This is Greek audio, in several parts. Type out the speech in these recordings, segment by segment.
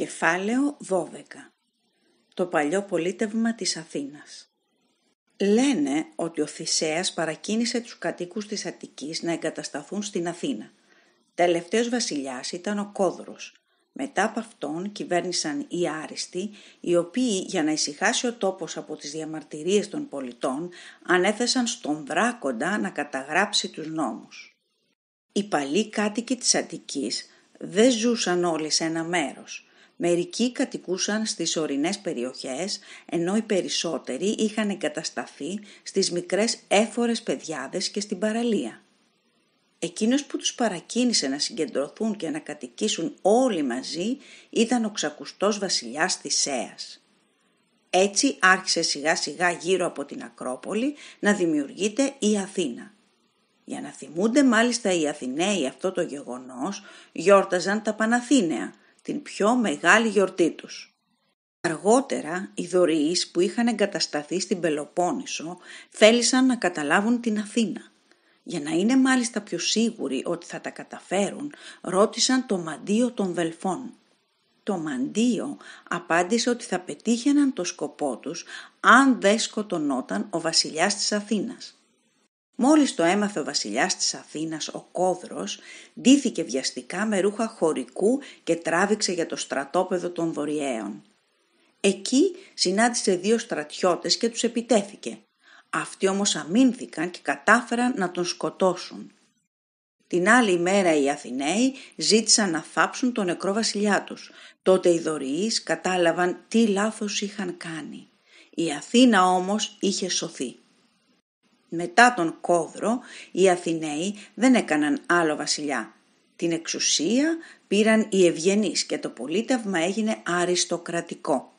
Κεφάλαιο 12 Το παλιό πολίτευμα της Αθήνας Λένε ότι ο Θησέας παρακίνησε τους κατοίκους της Αττικής να εγκατασταθούν στην Αθήνα. Τελευταίος βασιλιάς ήταν ο Κόδρος. Μετά από αυτόν κυβέρνησαν οι άριστοι, οι οποίοι για να ησυχάσει ο τόπος από τις διαμαρτυρίες των πολιτών ανέθεσαν στον Δράκοντα να καταγράψει τους νόμους. Οι παλιοί κάτοικοι της Αττικής δεν ζούσαν όλοι σε ένα μέρος – Μερικοί κατοικούσαν στις ορεινές περιοχές, ενώ οι περισσότεροι είχαν εγκατασταθεί στις μικρές έφορες παιδιάδες και στην παραλία. Εκείνος που τους παρακίνησε να συγκεντρωθούν και να κατοικήσουν όλοι μαζί ήταν ο ξακουστός βασιλιάς Θησέας. Έτσι άρχισε σιγά σιγά γύρω από την Ακρόπολη να δημιουργείται η Αθήνα. Για να θυμούνται μάλιστα οι Αθηναίοι αυτό το γεγονός, γιόρταζαν τα Παναθήναια, την πιο μεγάλη γιορτή τους. Αργότερα, οι δωρείς που είχαν εγκατασταθεί στην Πελοπόννησο θέλησαν να καταλάβουν την Αθήνα. Για να είναι μάλιστα πιο σίγουροι ότι θα τα καταφέρουν, ρώτησαν το μαντίο των Δελφών. Το μαντίο απάντησε ότι θα πετύχαιναν το σκοπό τους αν δεν σκοτωνόταν ο βασιλιάς της Αθήνας. Μόλις το έμαθε ο βασιλιάς της Αθήνας, ο Κόδρος, ντύθηκε βιαστικά με ρούχα χωρικού και τράβηξε για το στρατόπεδο των Δωριαίων. Εκεί συνάντησε δύο στρατιώτες και τους επιτέθηκε. Αυτοί όμως αμύνθηκαν και κατάφεραν να τον σκοτώσουν. Την άλλη μέρα οι Αθηναίοι ζήτησαν να θάψουν τον νεκρό βασιλιά τους. Τότε οι Δωριείς κατάλαβαν τι λάθος είχαν κάνει. Η Αθήνα όμως είχε σωθεί. Μετά τον Κόδρο, οι Αθηναίοι δεν έκαναν άλλο βασιλιά. Την εξουσία πήραν οι ευγενείς και το πολίτευμα έγινε αριστοκρατικό.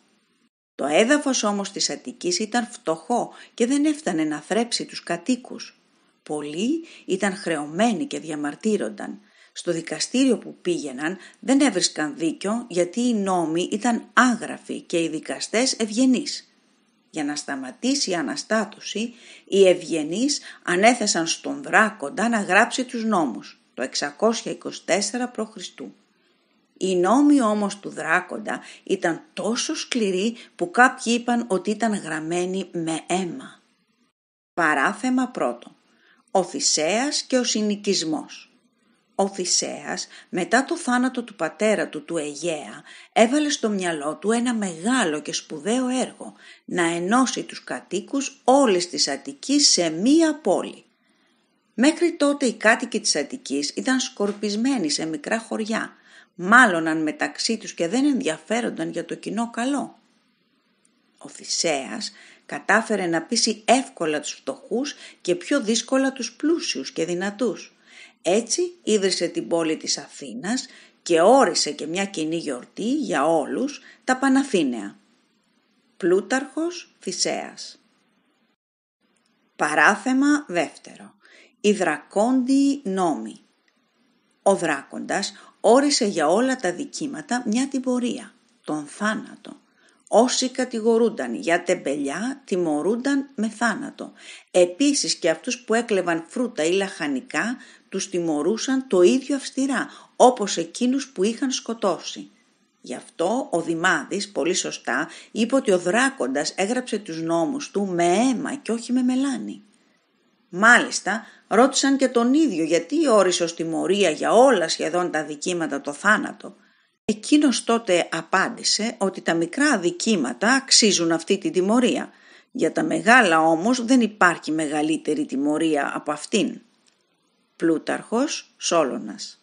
Το έδαφος όμως της Αττικής ήταν φτωχό και δεν έφτανε να θρέψει τους κατοίκους. Πολλοί ήταν χρεωμένοι και διαμαρτύρονταν. Στο δικαστήριο που πήγαιναν δεν έβρισκαν δίκιο γιατί οι νόμοι ήταν άγραφοι και οι δικαστές ευγενείς. Για να σταματήσει η Αναστάτωση, οι ευγενείς ανέθεσαν στον Δράκοντα να γράψει τους νόμους το 624 π.Χ. Οι νόμοι όμως του Δράκοντα ήταν τόσο σκληροί που κάποιοι είπαν ότι ήταν γραμμένοι με αίμα. Παράθεμα πρώτο. Ο Θησέας και ο Συνοικισμός. Ο Θησέας, μετά το θάνατο του πατέρα του, του Αιγαία, έβαλε στο μυαλό του ένα μεγάλο και σπουδαίο έργο, να ενώσει τους κατοίκους όλες τις Αττικής σε μία πόλη. Μέχρι τότε οι κάτοικοι της Αττικής ήταν σκορπισμένοι σε μικρά χωριά, μάλλον αν μεταξύ τους και δεν ενδιαφέρονταν για το κοινό καλό. Ο Θησέας κατάφερε να πείσει εύκολα τους φτωχούς και πιο δύσκολα τους πλούσιους και δυνατούς. Έτσι ίδρυσε την πόλη της Αθήνας και όρισε και μια κοινή γιορτή για όλους τα Παναθήναια. Πλούταρχος Θησέας Παράθεμα δεύτερο Οι δρακόντιοι νόμοι Ο δράκοντας όρισε για όλα τα δικήματα μια τιμωρία, τον θάνατο. Όσοι κατηγορούνταν για τεμπελιά τιμωρούνταν με θάνατο. Επίσης και αυτούς που έκλεβαν φρούτα ή λαχανικά τους τιμωρούσαν το ίδιο αυστηρά, όπως εκείνους που είχαν σκοτώσει. Γι' αυτό ο Δημάδης, πολύ σωστά, είπε ότι ο Δράκοντας έγραψε τους νόμους του με αίμα και όχι με μελάνι. Μάλιστα, ρώτησαν και τον ίδιο γιατί όρισε ως τιμωρία για όλα σχεδόν τα δικήματα το θάνατο. Εκείνος τότε απάντησε ότι τα μικρά αδικήματα αξίζουν αυτή τη τιμωρία. Για τα μεγάλα όμως δεν υπάρχει μεγαλύτερη τιμωρία από αυτήν. Πλούταρχος Σόλωνας